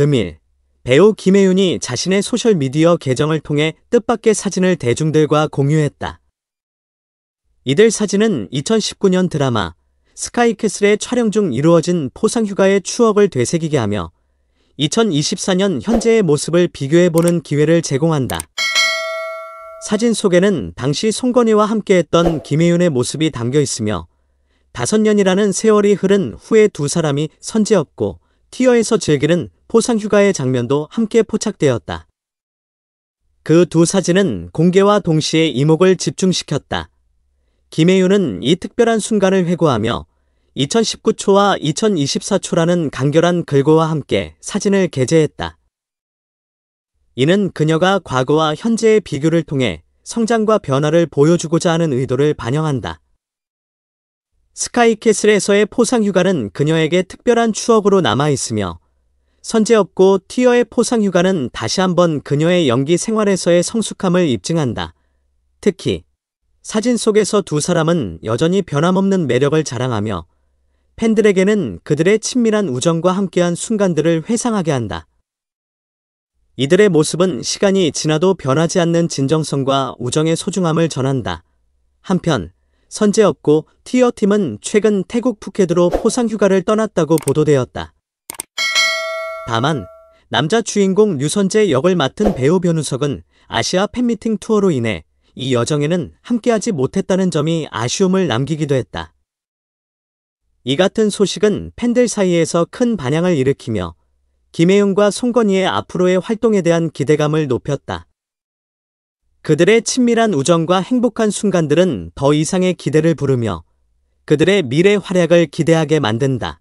금일 배우 김혜윤이 자신의 소셜미디어 계정을 통해 뜻밖의 사진을 대중들과 공유했다. 이들 사진은 2019년 드라마 스카이캐슬의 촬영 중 이루어진 포상휴가의 추억을 되새기게 하며 2024년 현재의 모습을 비교해보는 기회를 제공한다. 사진 속에는 당시 송건희와 함께했던 김혜윤의 모습이 담겨 있으며 5년이라는 세월이 흐른 후에 두 사람이 선제였고 티어에서 즐기는 포상휴가의 장면도 함께 포착되었다. 그 두 사진은 공개와 동시에 이목을 집중시켰다. 김혜윤은 이 특별한 순간을 회고하며 2019초와 2024초라는 간결한 글고와 함께 사진을 게재했다. 이는 그녀가 과거와 현재의 비교를 통해 성장과 변화를 보여주고자 하는 의도를 반영한다. 스카이캐슬에서의 포상휴가는 그녀에게 특별한 추억으로 남아있으며 선제없고 티어의 포상휴가는 다시 한번 그녀의 연기 생활에서의 성숙함을 입증한다. 특히 사진 속에서 두 사람은 여전히 변함없는 매력을 자랑하며 팬들에게는 그들의 친밀한 우정과 함께한 순간들을 회상하게 한다. 이들의 모습은 시간이 지나도 변하지 않는 진정성과 우정의 소중함을 전한다. 한편 선제 없고 티어팀은 최근 태국 푸켓으로 포상휴가를 떠났다고 보도되었다. 다만 남자 주인공 류선재 역을 맡은 배우 변우석은 아시아 팬미팅 투어로 인해 이 여정에는 함께하지 못했다는 점이 아쉬움을 남기기도 했다. 이 같은 소식은 팬들 사이에서 큰 반향을 일으키며 김혜영과 송건희의 앞으로의 활동에 대한 기대감을 높였다. 그들의 친밀한 우정과 행복한 순간들은 더 이상의 기대를 부르며 그들의 미래 활약을 기대하게 만든다.